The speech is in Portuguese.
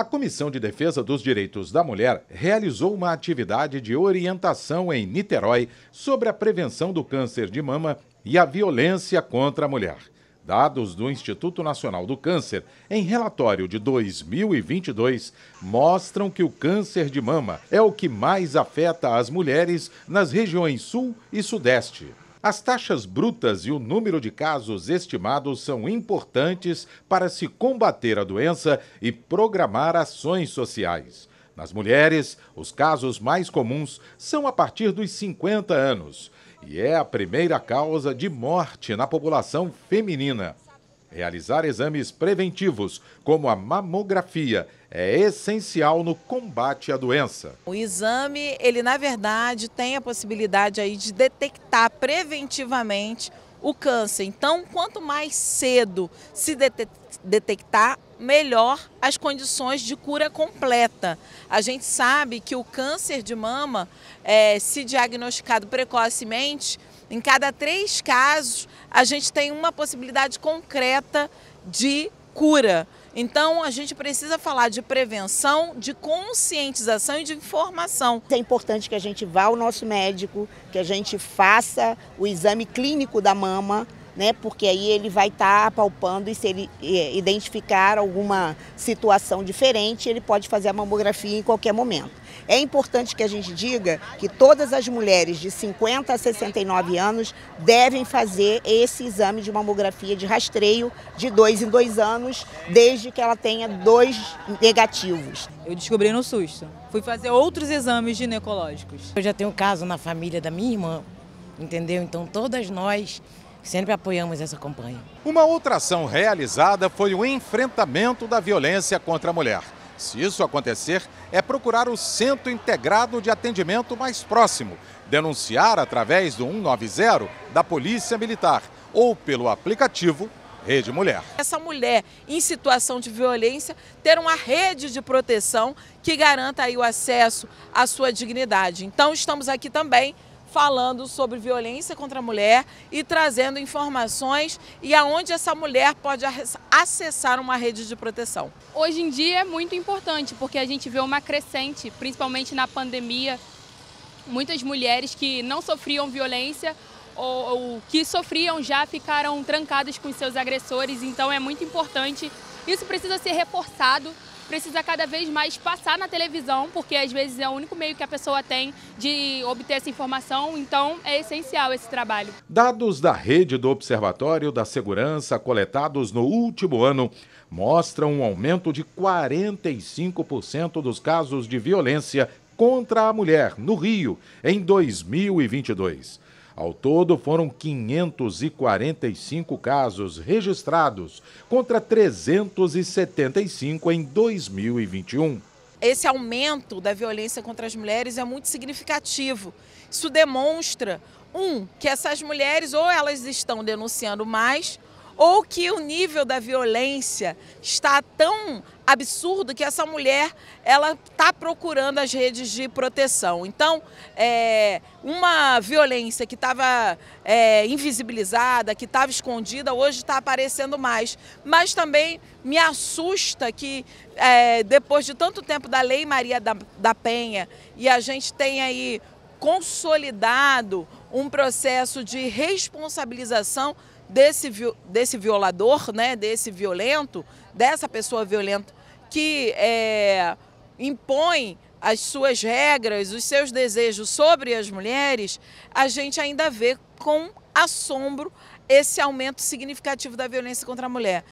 A Comissão de Defesa dos Direitos da Mulher realizou uma atividade de orientação em Niterói sobre a prevenção do câncer de mama e a violência contra a mulher. Dados do Instituto Nacional do Câncer, em relatório de 2022, mostram que o câncer de mama é o que mais afeta as mulheres nas regiões Sul e Sudeste. As taxas brutas e o número de casos estimados são importantes para se combater a doença e programar ações sociais. Nas mulheres, os casos mais comuns são a partir dos 50 anos e é a primeira causa de morte na população feminina. Realizar exames preventivos, como a mamografia, é essencial no combate à doença. O exame, ele na verdade tem a possibilidade aí de detectar preventivamente o câncer. Então, quanto mais cedo se detectar, melhor as condições de cura completa. A gente sabe que o câncer de mama, é, se diagnosticado precocemente, em cada três casos, a gente tem uma possibilidade concreta de cura. Então, a gente precisa falar de prevenção, de conscientização e de informação. É importante que a gente vá ao nosso médico, que a gente faça o exame clínico da mama, né? Porque aí ele vai estar tá apalpando e se ele identificar alguma situação diferente, ele pode fazer a mamografia em qualquer momento. É importante que a gente diga que todas as mulheres de 50 a 69 anos devem fazer esse exame de mamografia de rastreio de dois em dois anos, desde que ela tenha dois negativos. Eu descobri no susto. Fui fazer outros exames ginecológicos. Eu já tenho um caso na família da minha irmã, entendeu? Então todas nós Sempre apoiamos essa campanha. Uma outra ação realizada foi o enfrentamento da violência contra a mulher. Se isso acontecer, é procurar o Centro Integrado de Atendimento mais próximo, denunciar através do 190 da Polícia Militar ou pelo aplicativo Rede Mulher. Essa mulher em situação de violência ter uma rede de proteção que garanta aí o acesso à sua dignidade. Então estamos aqui também falando sobre violência contra a mulher e trazendo informações e aonde essa mulher pode acessar uma rede de proteção. Hoje em dia é muito importante porque a gente vê uma crescente, principalmente na pandemia, muitas mulheres que não sofriam violência ou, ou que sofriam já ficaram trancadas com seus agressores, então é muito importante. Isso precisa ser reforçado precisa cada vez mais passar na televisão, porque às vezes é o único meio que a pessoa tem de obter essa informação, então é essencial esse trabalho. Dados da rede do Observatório da Segurança coletados no último ano mostram um aumento de 45% dos casos de violência contra a mulher no Rio em 2022. Ao todo, foram 545 casos registrados, contra 375 em 2021 esse aumento da violência contra as mulheres é muito significativo. Isso demonstra, um, que essas mulheres ou elas estão denunciando mais, ou que o nível da violência está tão absurdo que essa mulher ela está procurando as redes de proteção. Então, é, uma violência que estava é, invisibilizada, que estava escondida, hoje está aparecendo mais. Mas também me assusta que é, depois de tanto tempo da Lei Maria da, da Penha e a gente tem aí consolidado um processo de responsabilização desse, desse violador, né, desse violento, dessa pessoa violenta que é, impõe as suas regras, os seus desejos sobre as mulheres, a gente ainda vê com assombro esse aumento significativo da violência contra a mulher.